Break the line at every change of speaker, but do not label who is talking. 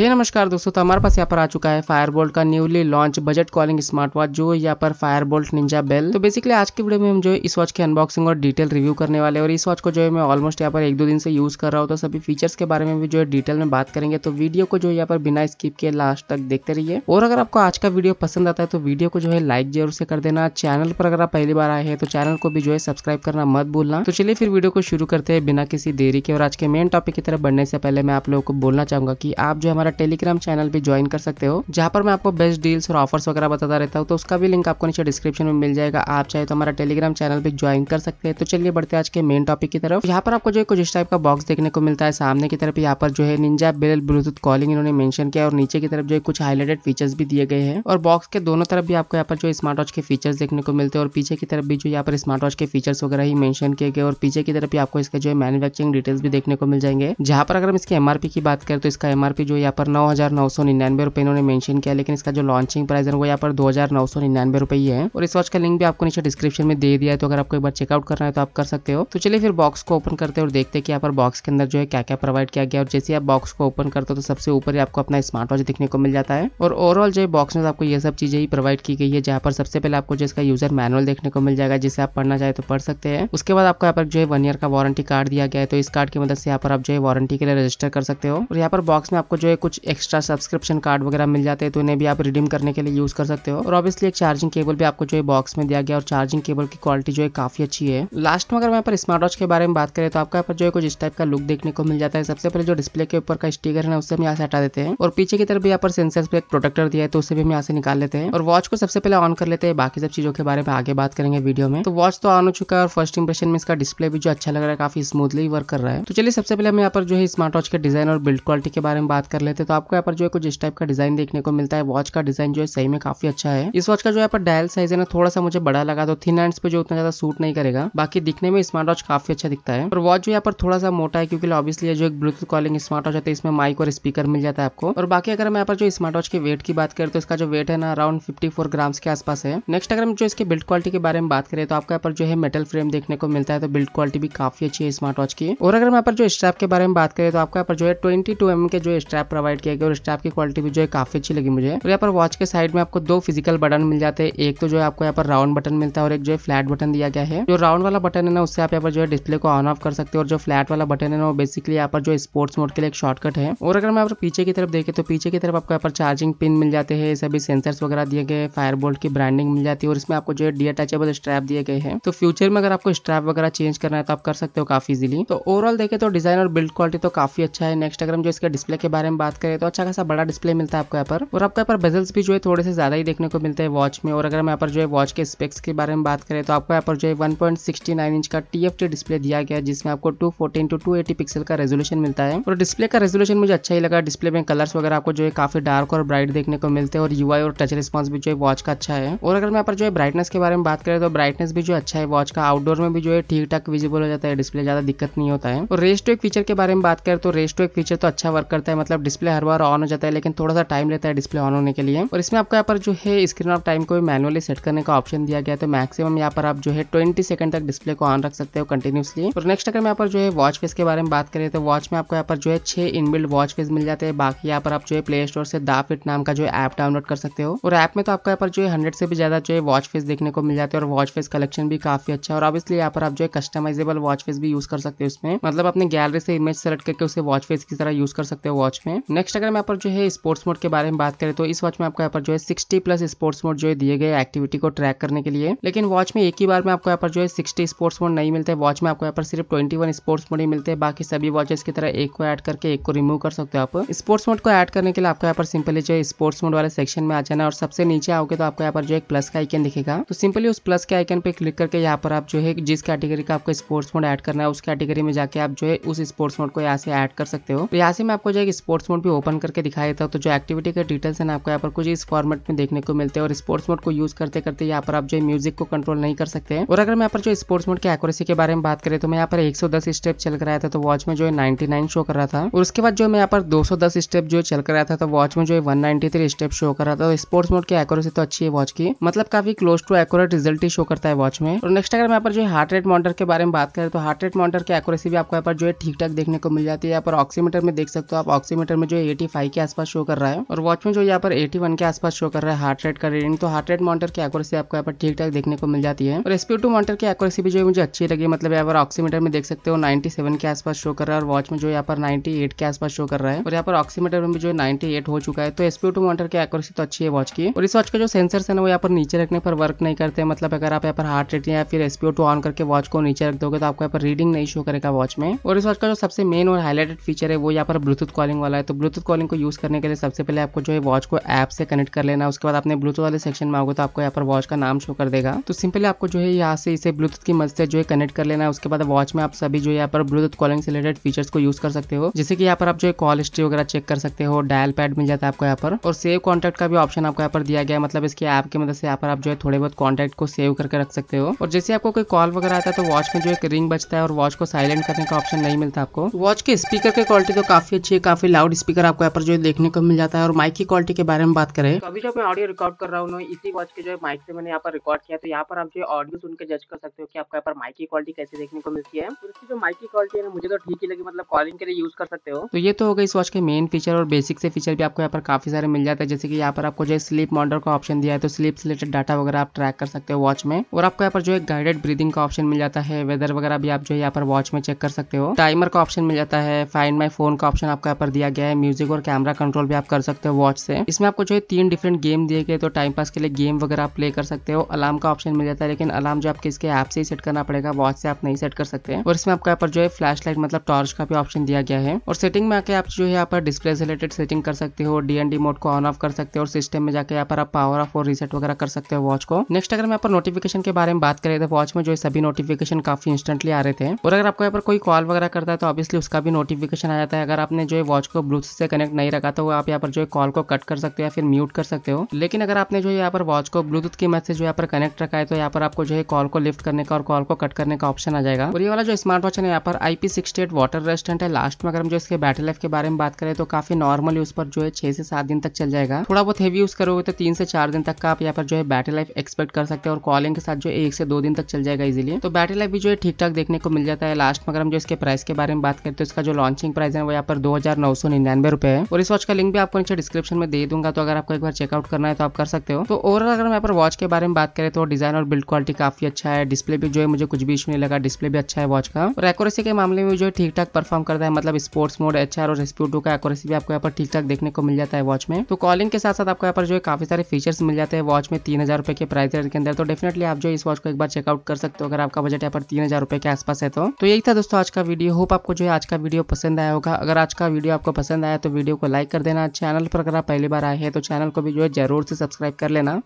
हे नमस्कार दोस्तों तो हमारे पास यहाँ पर आ चुका है फायरबोल्ट का newly launch budget calling smart watch जो यहाँ पर फायरबोल्ट निंजा बेल तो बेसिकली आज के वीडियो में हम जो है इस वॉच की अनबॉक्सिंग और डिटेल रिव्यू करने वाले और इस वॉच को जो है मैं ऑलमोस्ट यहाँ पर एक दो दिन से यूज़ कर रहा हूँ तो सभी फीचर्स के बारे में भी जो है डिटेल में बात करेंगे तो वीडियो को जो यहाँ पर बिना स्किप के लास्ट तक देखते रहिए और अगर आपको आज का वीडियो पसंद आता है तो वीडियो को जो है लाइक जरूर से कर देना चैनल पर अगर आप पहली बार आए हैं तो चैनल को भी जो है सब्सक्राइब करना मत भूलना तो चलिए फिर वीडियो को शुरू करते हैं बिना किसी देरी के और आज के मेन टॉपिक की तरफ बढ़ने से पहले मैं आप लोगों को बोलना चाहूंगा की आप जो हमारा हमारा टेलीग्राम चैनल भी ज्वाइन कर सकते हो जहाँ पर मैं आपको बेस्ट डील्स और ऑफर्स वगैरह बताता रहता हूँ तो उसका भी लिंक आपको नीचे डिस्क्रिप्शन में मिल जाएगा आप चाहे तो हमारा टेलीग्राम चैनल भी ज्वाइन कर सकते हैं तो चलिए बढ़ते आज के मेन टॉपिक की तरफ यहाँ पर आपको जो कुछ इस टाइप का बॉक्स देखने को मिलता है सामने की तरफ यहाँ पर जो है निंजा बिल ब्लूटूथ कॉलिंग इन्होंने मेंशन किया और नीचे की तरफ जो है कुछ हाईलाइटेड फीचर्स भी दिए गए हैं और बॉक्स के दोनों तरफ भी आपको यहाँ पर जो स्मार्ट वॉच के फीचर्स देखने को मिलते हैं और पीछे की तरफ भी जो यहाँ पर स्मार्ट वॉच के फीचर्स वगैरह ही मेंशन किए गए और पीछे की तरफ भी आपको इसका जो है मैन्युफैक्चरिंग डिटेल्स भी देखने को मिल जाएंगे जहां पर अगर हम इसके एमआरपी की बात करें तो इसका एमआरपी जो यहाँ पर नौ हज़ार नौ सौ निन्यानवे रुपए इन्होंने मेंशन किया लेकिन इसका जो लॉन्चिंग प्राइस है वो यहाँ पर दो हज़ार नौ सौ निन्यानवे रुपये ही है और इस वॉच का लिंक भी आपको नीचे डिस्क्रिप्शन में दे दिया है तो अगर आपको एक बार चेकआउट करना है तो आप कर सकते हो तो चलिए फिर बॉक्स को ओपन करते हैं और देखते हैं कि यहाँ पर बॉक्स के अंदर जो है क्या क्या प्रोवाइड किया गया और जैसे आप बॉक्स को ओपन करते हो तो सबसे ऊपर ही आपको अपना स्मार्ट वॉच देखने को मिल जाता है और ओवरऑल जो बॉक्स में आपको ये सब चीज़ें ही प्रोवाइड की गई है जहाँ पर सबसे पहले आपको जिसका इसका यूजर मैनुअल देखने को मिल जाएगा जिसे आप पढ़ना चाहे तो पढ़ सकते हैं उसके बाद आपको यहाँ पर जो है वन ईयर का वारंटी कार्ड दिया गया है तो इस कार्ड की मदद से यहाँ पर आप जो है वारंटी के लिए रजिस्टर कर सकते हो और यहाँ पर बॉक्स में आपको जो है कुछ एक्स्ट्रा सब्सक्रिप्शन कार्ड वगैरह मिल जाते हैं तो इन्हें भी आप रिडीम करने के लिए यूज़ कर सकते हो और ऑब्वियसली एक चार्जिंग केबल भी आपको जो है बॉक्स में दिया गया और चार्जिंग केबल की क्वालिटी जो है काफ़ी अच्छी है लास्ट में अगर यहाँ पर स्मार्ट वॉच के बारे में बात करें तो आपका यहाँ पर जो है कुछ इस टाइप का लुक देखने को मिल जाता है सबसे पहले जो डिस्प्ले के ऊपर का स्टीकर है उससे हम यहाँ से हटा देते हैं और पीछे की तरफ भी यहाँ पर सेंसर पे एक प्रोटेक्टर दिया है तो उसे भी हम यहाँ से निकाल लेते हैं और वॉच को सबसे पहले ऑन कर लेते हैं बाकी सब चीज़ों के बारे में आगे बात करेंगे वीडियो में तो वॉच तो ऑन हो चुका है और फर्स्ट इंप्रेशन में इसका डिस्प्ले भी जो अच्छा लग रहा है काफी स्मूथली वर्क कर रहा है तो चलिए सबसे पहले हम यहाँ पर जो है स्मार्ट वॉच के डिजाइन और बिल्ड क्वालिटी के बारे में बात कर लेते लेते तो आपको यहाँ पर जो है कुछ इस टाइप का डिजाइन देखने को मिलता है वॉच का डिजाइन जो है सही में काफी अच्छा है इस वॉच का जो यहाँ पर डायल साइज है ना थोड़ा सा मुझे बड़ा लगा तो थिन हैंड्स पे जो उतना ज्यादा सूट नहीं करेगा बाकी दिखने में स्मार्ट वॉच काफी अच्छा दिखता है और वॉच जो यहाँ पर थोड़ा सा मोटा है क्योंकि ऑब्वियसली जो एक ब्लूटूथ कॉलिंग स्मार्ट वॉच है इसमें माइक और स्पीकर मिल जाता है आपको और बाकी अगर हम यहाँ पर जो स्मार्ट वॉच के वेट की बात करें तो इसका जो वेट है ना अराउंड फिफ्टी ग्राम्स के आसपास है नेक्स्ट अगर हम जो इसके बिल्ड क्वालिटी के बारे में बात करें तो आपको यहाँ पर जो है मेटल फ्रेम देखने को मिलता है तो बिल्ड क्वालिटी भी काफी अच्छी है स्मार्ट वॉच की और अगर हम यहाँ पर जो स्ट्रैप के बारे में बात करें तो आपको यहाँ पर जो है ट्वेंटी टू एम के जो स्ट्रैप प्रोवाइड किया गया और स्टाफ की क्वालिटी भी जो है काफी अच्छी लगी मुझे और यहाँ पर वॉच के साइड में आपको दो फिजिकल बटन मिल जाते हैं एक तो जो है आपको यहाँ पर राउंड बटन मिलता है और एक जो है फ्लैट बटन दिया गया है जो राउंड वाला बटन है ना उससे आप यहाँ पर जो है डिस्प्ले को ऑन ऑफ कर सकते हो और जो फ्लैट वाला बटन है ना वो बेसिकली यहाँ पर जो स्पोर्ट्स मोड के लिए एक शॉर्टकट है और अगर मैं आप पीछे की तरफ देखे तो पीछे की तरफ आपको यहाँ पर चार्जिंग पिन मिल जाते हैं सभी सेंसर्स वगैरह दिए गए फायर बोल्ट की ब्रांडिंग मिल जाती है और इसमें आपको जो है डी अटैचेबल स्ट्रैप दिए गए हैं तो फ्यूचर में अगर आपको स्ट्रैप वगैरह चेंज करना है तो आप कर सकते हो काफी इजिली तो ओवरऑल देखे तो डिजाइन और बिल्ड क्वालिटी तो काफी अच्छा है नेक्स्ट अगर हम जो इसके डिस्प्ले के बारे में बात बात करें तो अच्छा खासा बड़ा डिस्प्ले मिलता है आपको यहाँ पर और आपको यहाँ पर बेजल्स भी जो है थोड़े से ज्यादा ही देखने को मिलते हैं वॉच में और अगर हम यहाँ पर जो है वॉच के स्पेक्स के बारे में बात करें तो आपको यहाँ पर जो है वन इंच का टी डिस्प्ले दिया गया जिसमें आपको two fourteen two two pixel का रेजोल्यूशन मिलता है और डिस्प्ले का रेजोल्यूशन मुझे अच्छा ही लगा डिस्प्ले में कलर्स वगैरह आपको जो है काफी डार्क और ब्राइट देखने को मिलते हैं और यू और टच रिस्पॉन्स भी जो है वॉच का अच्छा है और अगर मैं यहाँ पर जो है ब्राइटनेस के बारे में बात करें तो ब्राइटनेस भी जो अच्छा है वॉच का आउटडोर में भी जो है ठीक ठाक विजिबल हो जाता है डिस्प्ले ज्यादा दिक्कत नहीं होता है और रेस्ट टू एक फीचर के बारे में बात करें तो रेस्ट टू एक फीचर तो अच्छा वर्क करता है मतलब डिस्प्ले डिस्प्ले हर बार ऑन हो जाता है लेकिन थोड़ा सा टाइम लेता है डिस्प्ले ऑन होने के लिए और इसमें आपको यहाँ पर जो है स्क्रीन ऑफ टाइम को भी मैनुअली सेट करने का ऑप्शन दिया गया है तो मैक्सिमम यहाँ पर आप जो है ट्वेंटी सेकंड तक डिस्प्ले को ऑन रख सकते हो कंटिन्यूसली और नेक्स्ट अगर यहाँ पर जो है वॉच फेस के बारे में बात करें तो वॉच में आपको यहाँ पर जो है छह इनबिल्ड वॉच फेस मिल जाते हैं बाकी यहाँ पर आप जो है प्ले स्टोर से दा फिट नाम का जो है ऐप डाउनलोड कर सकते हो और ऐप में तो आपको यहाँ पर जो है हंड्रेड से भी ज्यादा जो है वॉच फेस देखने को मिल जाते हैं और वॉच फेस कलेक्शन भी काफी अच्छा है और ऑब्वियसली यहाँ पर आप जो है कस्टमाइजेबल वॉच फेस भी यूज कर सकते हो इसमें मतलब अपने गैलरी से इमेज सेलेक्ट करके उसे वॉच फेस की तरह यूज कर सकते हो वॉच में नेक्स्ट अगर मैं यहाँ पर जो है स्पोर्ट्स मोड के बारे में बात करें तो इस वॉच में आपको यहाँ पर जो है सिक्सटी प्लस स्पोर्ट्स मोड जो है दिए गए एक्टिविटी को ट्रैक करने के लिए लेकिन वॉच में एक ही बार में आपको यहाँ पर जो है सिक्सटी स्पोर्ट्स मोड नहीं मिलते वॉच में आपको यहाँ पर सिर्फ ट्वेंटी वन स्पोर्ट्स मोड ही मिलते हैं बाकी सभी वॉचेस की तरह एक को एड करके एक को रिमूव कर सकते हो आप स्पोर्ट्स मोड को एड करने के लिए आपको यहाँ पर सिंपली जो है स्पोर्ट्स मोड वाले सेक्शन में आ जाना और सबसे नीचे आओगे तो आपको यहाँ पर जो एक प्लस का आइकन दिखेगा तो सिंपली उस प्लस के आइकन पे क्लिक करके यहाँ पर आप जो है जिस कैटेगरी का आपको स्पोर्ट्स मोड एड करना है उस कैटेगरी में जाके आप जो है उस स्पोर्ट्स मोड को यहाँ से एड कर सकते हो तो यहाँ से मैं आपको जो है स्पोर्ट्स मोड मोड भी ओपन करके दिखाया देता हूँ तो जो एक्टिविटी के डिटेल्स है ना आपको यहाँ पर कुछ इस फॉर्मेट में देखने को मिलते हैं और स्पोर्ट्स मोड को यूज करते करते यहाँ पर आप जो म्यूजिक को कंट्रोल नहीं कर सकते हैं और अगर मैं यहाँ पर जो स्पोर्ट्स मोड की एक्यूरेसी के बारे में बात करें तो मैं यहाँ पर एक स्टेप चल कर आया था तो वॉच में जो है नाइनटी शो कर रहा था और उसके बाद जो मैं यहाँ पर दो स्टेप जो चल कर आया था तो वॉच में जो है वन स्टेप शो कर रहा था स्पोर्ट्स मोड की एक्यूरेसी तो अच्छी है वॉच की मतलब काफी क्लोज टू एक्यूरेट रिजल्ट ही शो करता है वॉच में और नेक्स्ट अगर मैं यहाँ पर जो हार्ट रेट मॉडर के बारे में बात करें तो हार्ट रेट मॉडर की एक्यूरेसी भी आपको यहाँ पर जो है ठीक ठाक देखने को मिल जाती है यहाँ पर ऑक्सीमीटर में देख सकते हो आप ऑक्सीमीटर में जो है 85 के आसपास शो कर रहा है और वॉच में जो यहाँ पर 81 के आसपास शो कर रहा है हार्ट रेट का रीडिंग तो हार्ट रेट मॉनिटर की एक्यूरेसी आपको यहाँ पर ठीक ठाक देखने को मिल जाती है और एसपी टू मॉनिटर की एक्यूरेसी भी जो है मुझे अच्छी लगी मतलब यहाँ पर ऑक्सीमीटर में देख सकते हो नाइन्टी के आसपास शो कर रहा है और वॉच में जो यहाँ पर नाइन्टी के आसपास शो कर रहा है और यहाँ पर ऑक्सीमीटर में भी जो नाइन्टी हो चुका है तो एसपी टू मॉनिटर की एक्यूरेसी तो अच्छी है वॉच की और इस वॉच का जो सेंसर है ना वो यहाँ पर नीचे रखने पर वर्क नहीं करते मतलब अगर आप यहाँ पर हार्ट रेट या फिर एसपी टू ऑन करके वॉच को नीचे रख दोगे तो आपको यहाँ पर रीडिंग नहीं शो करेगा वॉच में और इस वॉच का जो सबसे मेन और हाईलाइटेड फीचर है वो यहाँ पर ब्लूटूथ कॉलिंग वाला है तो तो ब्लूटूथ कॉलिंग को यूज़ करने के लिए सबसे पहले आपको जो है वॉच को ऐप से कनेक्ट कर लेना उसके बाद आपने ब्लूटूथ वाले सेक्शन में आओगे तो आपको यहाँ पर वॉच का नाम शो कर देगा तो सिंपली आपको जो है यहाँ से इसे ब्लूटूथ की मदद से जो है कनेक्ट कर लेना उसके बाद वॉच में आप सभी जो यहाँ पर ब्लूटूथ कॉलिंग से रिलेटेड फीचर्स को यूज कर सकते हो जैसे कि यहाँ पर आप जो है कॉल हिस्ट्री वगैरह चेक कर सकते हो डायल पैड मिल जाता है आपको यहाँ पर और सेव कॉन्टैक्ट का भी ऑप्शन आपको यहाँ पर दिया गया मतलब इसके ऐप की मदद से यहाँ पर आप जो है थोड़े बहुत कॉन्टैक्ट को सेव करके रख सकते हो और जैसे आपको कोई कॉल वगैरह आता है तो वॉच में जो एक रिंग बचता है और वॉच को साइलेंट करने का ऑप्शन नहीं मिलता आपको वॉच के स्पीकर की क्वालिटी तो काफी अच्छी है काफी लाउड स्पीकर आपको यहाँ पर जो देखने को मिल जाता है और माइक की क्वालिटी के बारे में बात करें तो अभी जब मैं ऑडियो रिकॉर्ड कर रहा हूँ इसी वॉच के जो माइक से मैंने यहाँ पर रिकॉर्ड किया तो यहाँ पर आप जो ऑडियो सुन के जज कर सकते हो कि आपको यहाँ पर माइक की क्वालिटी कैसे देखने को मिलती है इसकी जो माइक की क्वालिटी है मुझे तो ठीक ही लगी मतलब कॉलिंग के लिए यूज कर सकते हो तो ये तो होगा इस वॉच के मेन फीचर और बेसिक से फीचर भी आपको यहाँ पर काफी सारे मिल जाते हैं जैसे कि यहाँ पर आपको जो स्लीप मॉडर का ऑप्शन दिया है तो स्लीप से रिलेटेड डाटा वगैरह आप ट्रैक कर सकते हो वॉच में और आपको यहाँ पर जो एक गाइडेड ब्रीदिंग का ऑप्शन मिल जाता है वेदर वगैरह भी आप जो है यहाँ पर वॉच में चेक कर सकते हो टाइमर का ऑप्शन मिल जाता है फाइंड माई फोन का ऑप्शन आपको यहाँ पर दिया गया है हैं म्यूजिक और कैमरा कंट्रोल भी आप कर सकते हो वॉच से इसमें आपको जो है तीन डिफरेंट गेम दिए गए तो टाइम पास के लिए गेम वगैरह आप प्ले कर सकते हो अलार्म का ऑप्शन मिल जाता है लेकिन अलार्म जो आपके इसके ऐप से ही सेट करना पड़ेगा वॉच से आप नहीं सेट कर सकते और इसमें आपका यहाँ पर जो है फ्लैश लाइट मतलब टॉर्च का भी ऑप्शन दिया गया है और सेटिंग में आके आप जो है यहाँ पर डिस्प्ले रिलेटेड सेटिंग कर सकते हो डीएनडी मोड को ऑन ऑफ कर सकते हो और सिस्टम में जाकर यहाँ पर आप पावर ऑफ और रिसेट वगैरह कर सकते हो वॉच को नेक्स्ट अगर मैं यहाँ पर नोटिफिकेशन के बारे में बात करें तो वॉच में जो है सभी नोटिफिकेशन काफी इंस्टेंटली आ रहे थे और अगर आपको यहाँ पर कोई कॉल वगैरह करता है तो ऑब्वियसली उसका भी नोटिफिकेशन आ जाता है अगर आपने जो है वॉच को ब्लू ब्लूटूथ से कनेक्ट नहीं रखा तो आप यहाँ पर जो है कॉल को कट कर सकते हो या फिर म्यूट कर सकते हो लेकिन अगर आपने जो यहाँ पर वॉच को ब्लूटूथ की मदद से जो यहाँ पर कनेक्ट रखा है तो यहाँ पर आपको जो है कॉल को लिफ्ट करने का और कॉल को कट करने का ऑप्शन आ जाएगा और ये वाला जो स्मार्ट वॉच है यहाँ पर आई पी वाटर रेस्टेंट है लास्ट में अगर हम जो इसके बैटरी लाइफ के बारे में बात करें तो काफी नॉर्मल यूज पर जो है छह से सात दिन तक चल जाएगा थोड़ा बहुत हेवी यूज करोगे तो तीन से चार दिन तक का आप यहाँ पर जो है बैटरी लाइफ एक्सपेक्ट कर सकते हैं और कॉलिंग के साथ जो एक से दो दिन तक चल जाएगा इजिली तो बैटरी लाइफ भी जो है ठीक ठाक देखने को मिल जाता है लास्ट में अगर हम जो इसके प्राइस के बारे में बात करते हैं तो इसका जो लॉन्चिंग प्राइस है वो यहाँ पर दो हजार नौ सौ निन्यानवे निन्यानवे रुपए है और इस वॉच का लिंक भी आपको नीचे डिस्क्रिप्शन में दे दूंगा तो अगर आपको एक बार चेकआउट करना है तो आप कर सकते हो तो ओवरऑल अगर हम यहाँ पर वॉच के बारे में बात करें तो डिजाइन और बिल्ड क्वालिटी काफी अच्छा है डिस्प्ले भी जो है मुझे कुछ भी इशू नहीं लगा डिस्प्ले भी अच्छा है वॉच का और एक्यूरेसी के मामले में जो है ठीक ठाक परफॉर्म करता है मतलब स्पोर्ट्स मोड एच और टू का एक्यूरेसी भी आपको यहाँ पर ठीक ठाक देखने को मिल जाता है वॉच में तो कॉलिंग के साथ साथ आपको यहाँ पर जो है काफी सारे फीचर्स मिल जाते हैं वॉच में तीन हजार रुपए के प्राइस रेट के अंदर तो डेफिनेटली आप जो इस वॉच को एक बार चेकआउट कर सकते हो अगर आपका बजट यहाँ पर तीन हजार रुपए के आसपास है तो।, तो यही था दोस्तों आज का वीडियो होप आपको जो है आज का वीडियो पसंद आया होगा अगर आज का वीडियो आपको पसंद पसंद आया तो वीडियो को लाइक कर देना चैनल पर अगर आप पहली बार आए हैं तो चैनल को भी जो है ज़रूर से सब्सक्राइब कर लेना